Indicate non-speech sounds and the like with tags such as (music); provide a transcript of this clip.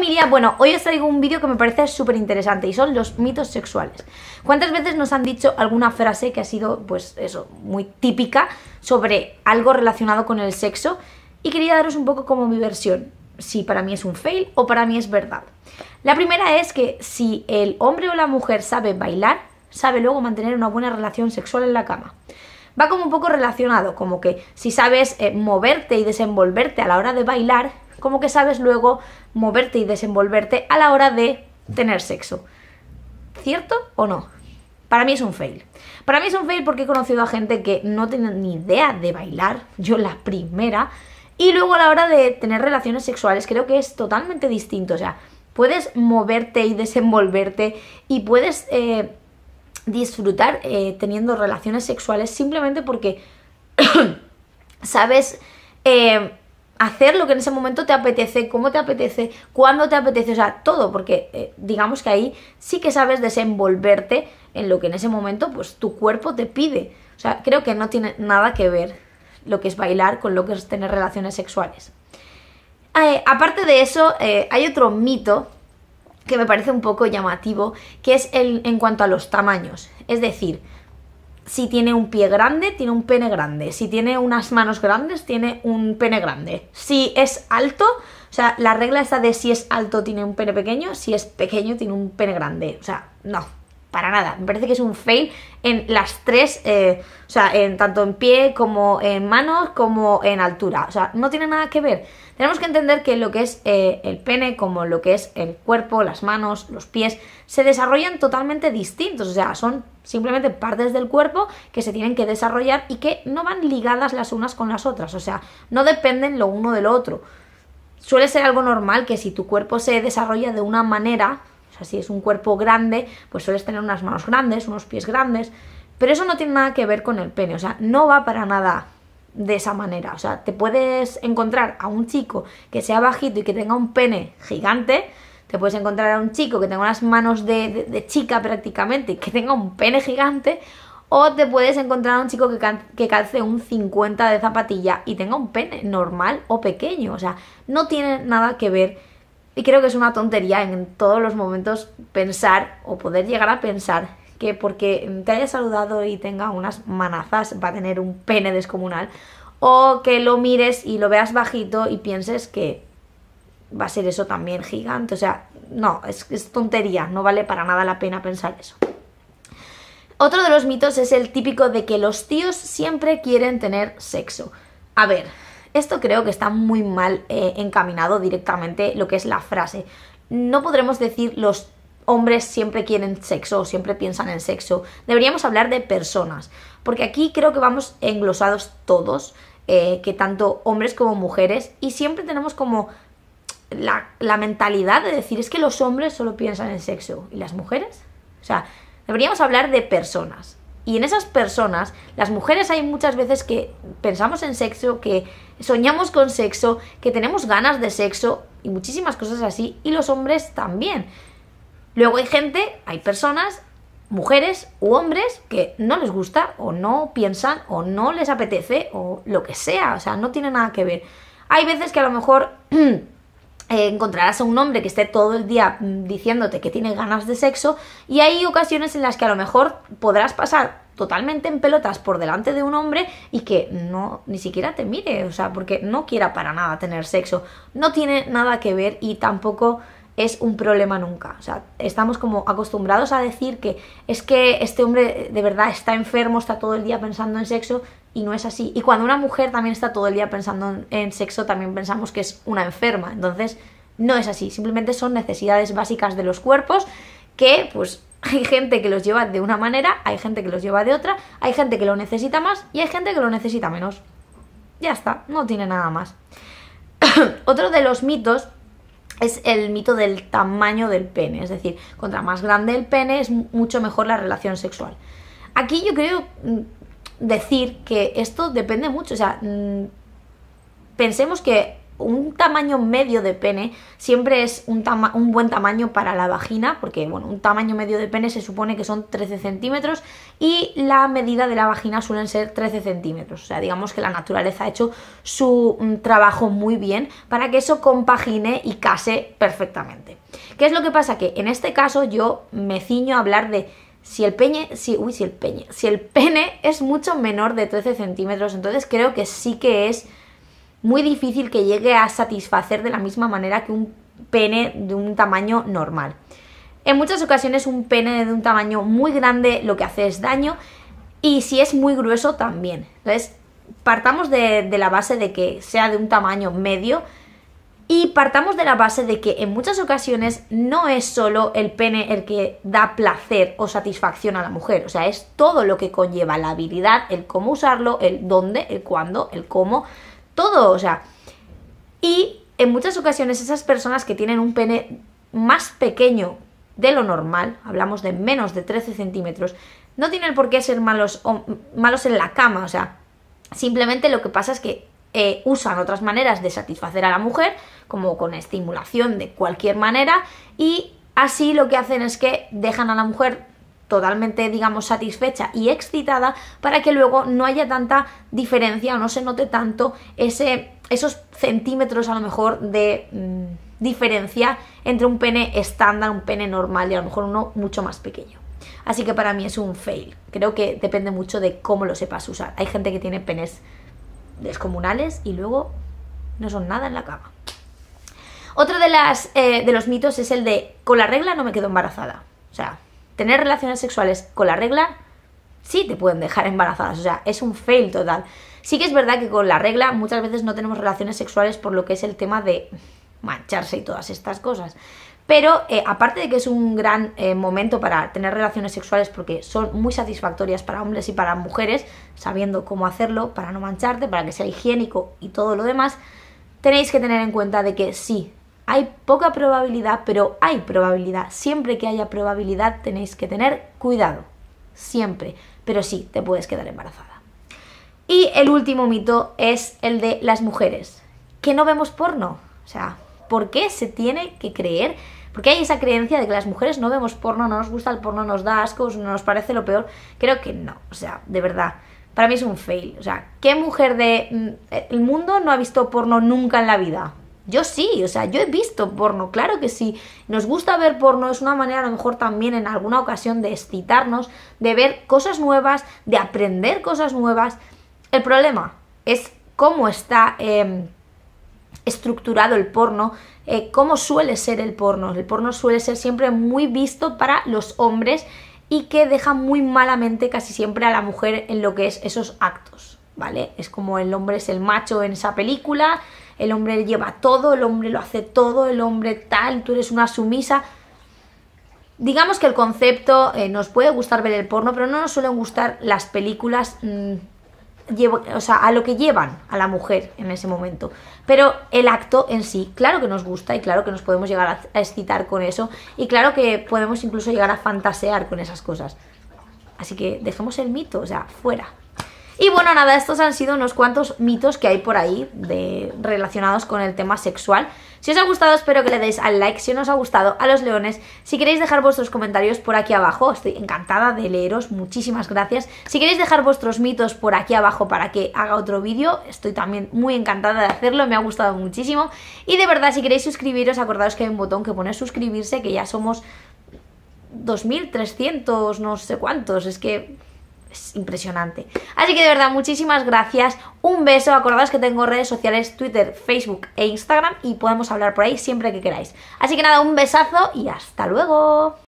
familia, bueno, hoy os traigo un vídeo que me parece súper interesante y son los mitos sexuales. ¿Cuántas veces nos han dicho alguna frase que ha sido, pues eso, muy típica sobre algo relacionado con el sexo? Y quería daros un poco como mi versión, si para mí es un fail o para mí es verdad. La primera es que si el hombre o la mujer sabe bailar, sabe luego mantener una buena relación sexual en la cama va como un poco relacionado, como que si sabes eh, moverte y desenvolverte a la hora de bailar, como que sabes luego moverte y desenvolverte a la hora de tener sexo. ¿Cierto o no? Para mí es un fail. Para mí es un fail porque he conocido a gente que no tenía ni idea de bailar, yo la primera, y luego a la hora de tener relaciones sexuales creo que es totalmente distinto. O sea, puedes moverte y desenvolverte y puedes eh, disfrutar eh, teniendo relaciones sexuales simplemente porque (coughs) sabes eh, hacer lo que en ese momento te apetece, cómo te apetece, cuándo te apetece, o sea, todo, porque eh, digamos que ahí sí que sabes desenvolverte en lo que en ese momento pues tu cuerpo te pide. O sea, creo que no tiene nada que ver lo que es bailar con lo que es tener relaciones sexuales. Eh, aparte de eso, eh, hay otro mito que me parece un poco llamativo, que es el en cuanto a los tamaños. Es decir, si tiene un pie grande, tiene un pene grande. Si tiene unas manos grandes, tiene un pene grande. Si es alto, o sea, la regla está de si es alto, tiene un pene pequeño, si es pequeño, tiene un pene grande. O sea, no para nada. Me parece que es un fail en las tres, eh, o sea, en tanto en pie como en manos como en altura. O sea, no tiene nada que ver. Tenemos que entender que lo que es eh, el pene, como lo que es el cuerpo, las manos, los pies, se desarrollan totalmente distintos. O sea, son simplemente partes del cuerpo que se tienen que desarrollar y que no van ligadas las unas con las otras. O sea, no dependen lo uno del otro. Suele ser algo normal que si tu cuerpo se desarrolla de una manera, si es un cuerpo grande, pues sueles tener unas manos grandes, unos pies grandes, pero eso no tiene nada que ver con el pene, o sea, no va para nada de esa manera. O sea, te puedes encontrar a un chico que sea bajito y que tenga un pene gigante, te puedes encontrar a un chico que tenga unas manos de, chica prácticamente y que tenga un pene gigante, o te puedes encontrar a un chico que, que calce un 50 de zapatilla y tenga un pene normal o pequeño. O sea, no tiene nada que ver y creo que es una tontería en todos los momentos pensar o poder llegar a pensar que porque te haya saludado y tenga unas manazas va a tener un pene descomunal. O que lo mires y lo veas bajito y pienses que va a ser eso también gigante. O sea, no, es, tontería, no vale para nada la pena pensar eso. Otro de los mitos es el típico de que los tíos siempre quieren tener sexo. A ver, esto creo que está muy mal eh, encaminado directamente lo que es la frase. No podremos decir los hombres siempre quieren sexo o siempre piensan en sexo. Deberíamos hablar de personas, porque aquí creo que vamos englosados todos, eh, que tanto hombres como mujeres, y siempre tenemos como la, la, mentalidad de decir es que los hombres solo piensan en sexo y las mujeres. O sea, deberíamos hablar de personas. Y en esas personas, las mujeres hay muchas veces que pensamos en sexo, que soñamos con sexo, que tenemos ganas de sexo y muchísimas cosas así, y los hombres también. Luego hay gente, hay personas, mujeres u hombres que no les gusta o no piensan o no les apetece o lo que sea, o sea, no tiene nada que ver. Hay veces que a lo mejor (clears throat) Eh, encontrarás a un hombre que esté todo el día mm, diciéndote que tiene ganas de sexo y hay ocasiones en las que a lo mejor podrás pasar totalmente en pelotas por delante de un hombre y que no ni siquiera te mire, o sea, porque no quiera para nada tener sexo, no tiene nada que ver y tampoco es un problema nunca. O sea, estamos como acostumbrados a decir que es que este hombre de verdad está enfermo, está todo el día pensando en sexo y no es así. Y cuando una mujer también está todo el día pensando en, sexo, también pensamos que es una enferma. Entonces, no es así. Simplemente son necesidades básicas de los cuerpos que pues (laughs) hay gente que los lleva de una manera, hay gente que los lleva de otra, hay gente que lo necesita más y hay gente que lo necesita menos. Ya está, no tiene nada más. (coughs) Otro de los mitos es el mito del tamaño del pene, es decir, contra más grande el pene es mucho mejor la relación sexual. Aquí yo creo mm, decir que esto depende mucho, o sea, mm, pensemos que un tamaño medio de pene siempre es un, buen tamaño para la vagina, porque bueno, un tamaño medio de pene se supone que son 13 centímetros y la medida de la vagina suelen ser 13 centímetros. O sea, digamos que la naturaleza ha hecho su mm, trabajo muy bien para que eso compagine y case perfectamente. ¿Qué es lo que pasa? Que en este caso yo me ciño a hablar de si el si, el si el pene es mucho menor de 13 centímetros, entonces creo que sí que es muy difícil que llegue a satisfacer de la misma manera que un pene de un tamaño normal. En muchas ocasiones un pene de un tamaño muy grande lo que hace es daño y si es muy grueso también. Entonces, partamos de, la base de que sea de un tamaño medio y partamos de la base de que en muchas ocasiones no es solo el pene el que da placer o satisfacción a la mujer, o sea, es todo lo que conlleva la habilidad, el cómo usarlo, el dónde, el cuándo, el cómo, todo, o sea. Y en muchas ocasiones esas personas que tienen un pene más pequeño de lo normal, hablamos de menos de 13 centímetros, no tienen por qué ser malos, malos en la cama, o sea, simplemente lo que pasa es que eh, usan otras maneras de satisfacer a la mujer, como con estimulación de cualquier manera, y así lo que hacen es que dejan a la mujer totalmente, digamos, satisfecha y excitada para que luego no haya tanta diferencia o no se note tanto ese, esos centímetros a lo mejor de mm, diferencia entre un pene estándar, un pene normal y a lo mejor uno mucho más pequeño. Así que para mí es un fail. Creo que depende mucho de cómo lo sepas usar. Hay gente que tiene penes descomunales y luego no son nada en la cama. Otro de, las, eh, de los mitos es el de con la regla no me quedo embarazada. O sea, tener relaciones sexuales con la regla sí te pueden dejar embarazadas, o sea, es un fail total. Sí que es verdad que con la regla muchas veces no tenemos relaciones sexuales por lo que es el tema de mancharse y todas estas cosas. Pero eh, aparte de que es un gran eh, momento para tener relaciones sexuales porque son muy satisfactorias para hombres y para mujeres, sabiendo cómo hacerlo para no mancharte, para que sea higiénico y todo lo demás, tenéis que tener en cuenta de que sí, hay poca probabilidad, pero hay probabilidad. Siempre que haya probabilidad tenéis que tener cuidado. Siempre. Pero sí, te puedes quedar embarazada. Y el último mito es el de las mujeres. Que no vemos porno. O sea, ¿por qué se tiene que creer? Porque hay esa creencia de que las mujeres no vemos porno, no nos gusta el porno, nos da asco, nos parece lo peor. Creo que no. O sea, de verdad para mí es un fail. O sea, ¿qué mujer del mm, el mundo no ha visto porno nunca en la vida? Yo sí, o sea, yo he visto porno, claro que sí. Nos gusta ver porno, es una manera a lo mejor también en alguna ocasión de excitarnos, de ver cosas nuevas, de aprender cosas nuevas. El problema es cómo está em, estructurado el porno, eh, cómo suele ser el porno. El porno suele ser siempre muy visto para los hombres y que deja muy malamente casi siempre a la mujer en lo que es esos actos, ¿vale? Es como el hombre es el macho en esa película el hombre lleva todo, el hombre lo hace todo, el hombre tal, tú eres una sumisa. Digamos que el concepto eh, nos puede gustar ver el porno, pero no nos suelen gustar las películas mm, o sea, a lo que llevan a la mujer en ese momento. Pero el acto en sí, claro que nos gusta y claro que nos podemos llegar a, a excitar con eso y claro que podemos incluso llegar a fantasear con esas cosas. Así que dejemos el mito, o sea, fuera. Y bueno, nada, estos han sido unos cuantos mitos que hay por ahí de, relacionados con el tema sexual. Si os ha gustado, espero que le deis al like. Si no os ha gustado, a los leones. Si queréis dejar vuestros comentarios por aquí abajo, estoy encantada de leeros. Muchísimas gracias. Si queréis dejar vuestros mitos por aquí abajo para que haga otro vídeo, estoy también muy encantada de hacerlo. Me ha gustado muchísimo. Y de verdad, si queréis suscribiros, acordaos que hay un botón que pone suscribirse, que ya somos 2.300, no sé cuántos. Es que es impresionante. Así que de verdad, muchísimas gracias. Un beso. Acordaos que tengo redes sociales, Twitter, Facebook e Instagram y podemos hablar por ahí siempre que queráis. Así que nada, un besazo y hasta luego.